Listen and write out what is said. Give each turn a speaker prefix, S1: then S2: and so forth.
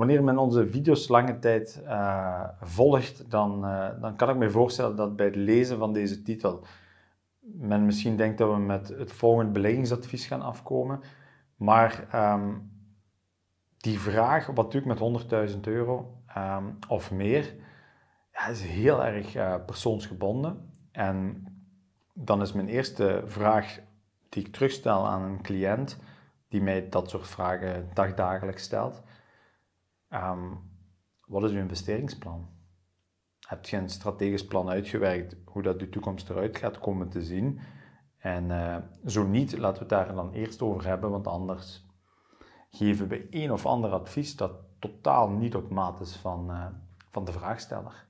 S1: Wanneer men onze video's lange tijd eh, volgt, dan, eh, dan kan ik me voorstellen dat bij het lezen van deze titel men misschien denkt dat we met het volgende beleggingsadvies gaan afkomen. Maar ehm, die vraag, wat doe ik met 100.000 euro ehm, of meer, ja, is heel erg eh, persoonsgebonden. En dan is mijn eerste vraag die ik terugstel aan een cliënt die mij dat soort vragen dagdagelijks stelt Ehm, wat is uw investeringsplan? Heb je een strategisch plan uitgewerkt hoe dat de toekomst eruit gaat komen te zien? En eh, zo niet, laten we het daar dan eerst over hebben, want anders geven we een of ander advies dat totaal niet op maat is van, eh, van de vraagsteller.